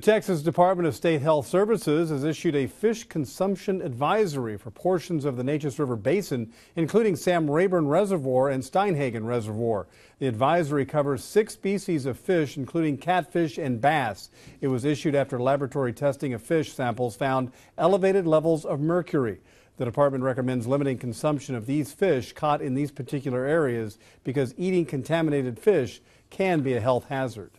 The Texas Department of State Health Services has issued a fish consumption advisory for portions of the Natchez River Basin, including Sam Rayburn Reservoir and Steinhagen Reservoir. The advisory covers six species of fish, including catfish and bass. It was issued after laboratory testing of fish samples found elevated levels of mercury. The department recommends limiting consumption of these fish caught in these particular areas because eating contaminated fish can be a health hazard.